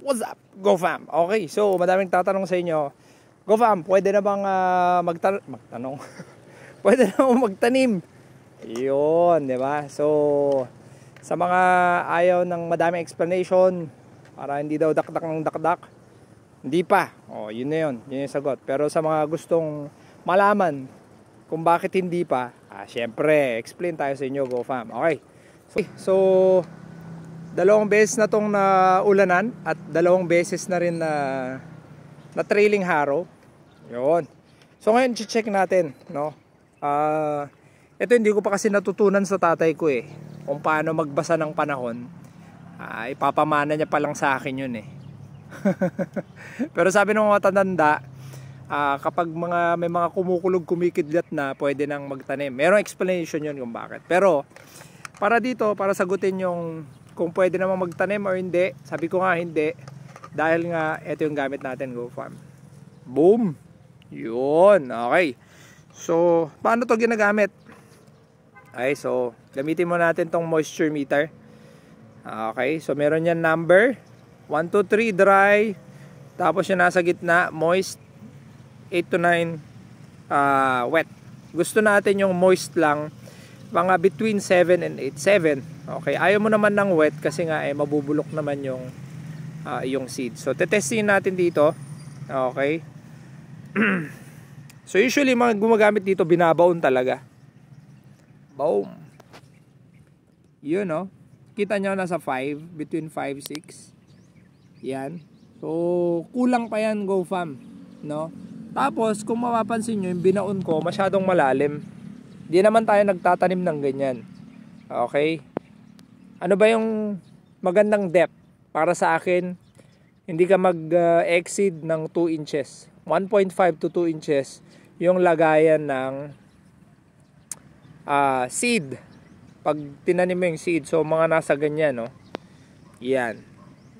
What's up, GoFam? Okay, so madaming tatanong sa inyo. GoFam, pwede na bang uh, magtan magtanong? pwede na bang magtanim? Yun, di ba? So, sa mga ayaw ng madaming explanation, para hindi daw dakdak ng dakdak, hindi pa. O, oh, yun na yun. Yun yung sagot. Pero sa mga gustong malaman kung bakit hindi pa, ah, syempre, explain tayo sa inyo, GoFam. Okay, so, so dalawang beses na tong na ulanan at dalawang beses na rin na na trailing harrow. Yon. So ngayon check natin, no. Ah, uh, ito hindi ko pa kasi natutunan sa tatay ko eh kung paano magbasa ng panahon. Uh, ipapamana niya pa lang sa akin 'yun eh. Pero sabi ng mga tatanda, uh, ah, kapag mga may mga kumukulog kumikidlat na, pwede nang magtanim. Merong explanation 'yun kung bakit. Pero para dito, para sagutin yung kung pwede naman magtanim or hindi. Sabi ko nga hindi. Dahil nga ito yung gamit natin, Go Farm. Boom! Yun, okay. So, paano to ginagamit? Okay, so gamitin mo natin tong moisture meter. Okay, so meron yan number. 1, 2, 3, dry. Tapos yung nasa gitna, moist. 8 to 9, uh, ah, wet. Gusto natin yung moist lang mga between 7 and 8 7 okay ayaw mo naman ng wet kasi nga eh mabubulok naman yung uh, yung seed so tetestin natin dito okay so usually mga gumagamit dito binabaon talaga boom yun no oh. kita nyo nasa 5 between 5 6 yan so kulang pa yan go fam no tapos kung mapapansin nyo yung binaon ko masyadong malalim Di naman tayo nagtatanim ng ganyan. Okay? Ano ba yung magandang depth? Para sa akin, hindi ka mag-exceed ng 2 inches. 1.5 to 2 inches yung lagayan ng uh, seed. Pag tinanim mo yung seed, so mga nasa ganyan, no? Yan.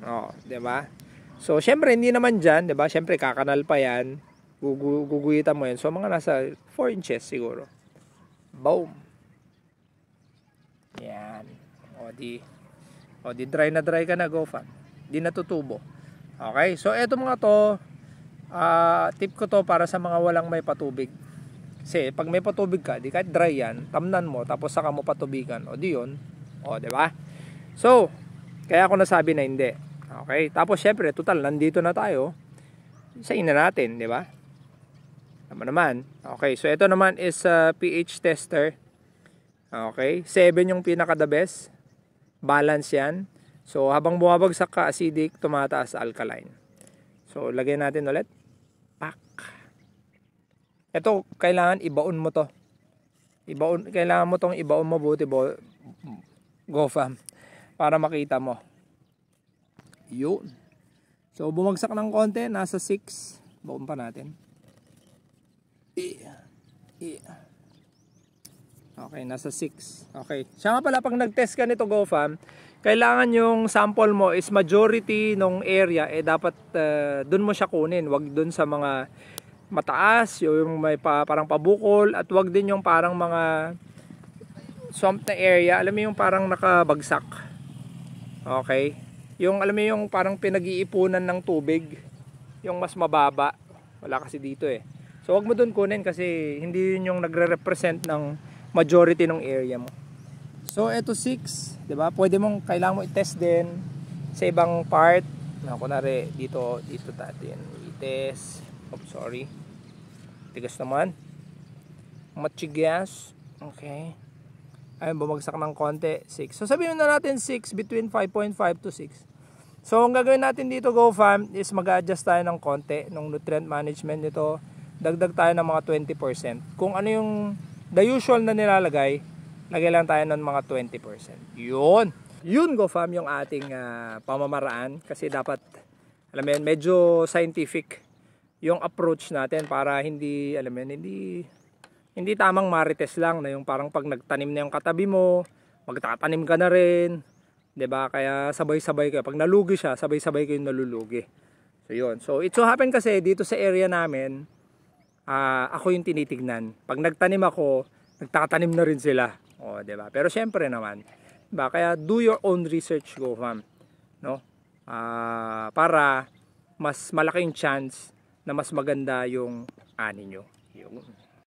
Oh, 'di ba? So syempre hindi naman diyan, 'di ba? Syempre kakanal pa 'yan. Gugu guguhitan mo 'yan. So mga nasa 4 inches siguro. Boom. Yan. O di, o di dry na dry ka na, go fan. Di natutubo. Okay, so eto mga to, uh, tip ko to para sa mga walang may patubig. Kasi pag may patubig ka, di kahit dry yan, tamnan mo, tapos saka mo patubigan. O di yun. O, di ba? So, kaya ako nasabi na hindi. Okay, tapos syempre, total, nandito na tayo. sa na natin, di ba? Tama naman. Okay, so ito naman is uh, ah, pH tester. Okay, 7 yung pinaka the best. Balance yan. So habang bumabagsak ka acidic, tumataas alkaline. So lagyan natin ulit. Pak. Ito, kailangan ibaon mo to. Ibaon, kailangan mo tong ibaon mo buti bo, go fam. Para makita mo. Yun. So bumagsak ng konti, nasa 6. Baon pa natin. Okay, nasa 6. Okay. Siya nga pala pag nag-test ka nito GoFam, kailangan yung sample mo is majority ng area eh dapat uh, eh, doon mo siya kunin, wag doon sa mga mataas, yung may pa, parang pabukol at wag din yung parang mga swamp na area, alam mo yung parang nakabagsak. Okay? Yung alam mo yung parang pinag-iipunan ng tubig, yung mas mababa. Wala kasi dito eh. So wag mo doon kunin kasi hindi yun yung nagre-represent ng majority ng area mo. So eto 6, 'di ba? Pwede mong kailangan mo i-test din sa ibang part. Na kunari dito dito tatin i-test. Oh, sorry. Tigas naman. Machigas. Okay. Ayun, bumagsak ng konti. 6. So, sabihin na natin 6 between 5.5 to 6. So, ang gagawin natin dito, GoFam, is mag adjust tayo ng konti nung nutrient management nito dagdag tayo ng mga 20%. Kung ano yung the usual na nilalagay, lagay lang tayo ng mga 20%. Yun! Yun, GoFam, yung ating uh, pamamaraan. Kasi dapat, alam mo yun, medyo scientific yung approach natin para hindi, alam mo yun, hindi, hindi tamang marites lang na yung parang pag nagtanim na yung katabi mo, magtatanim ka na rin. 'di ba? Kaya sabay-sabay kayo. Pag nalugi siya, sabay-sabay kayong nalulugi. So 'yun. So it so happen kasi dito sa area namin, uh, ako yung tinitignan. Pag nagtanim ako, nagtatanim na rin sila. O, ba diba? Pero syempre naman, ba diba? kaya do your own research go fam. No? Uh, para mas malaki yung chance na mas maganda yung ani nyo. Yung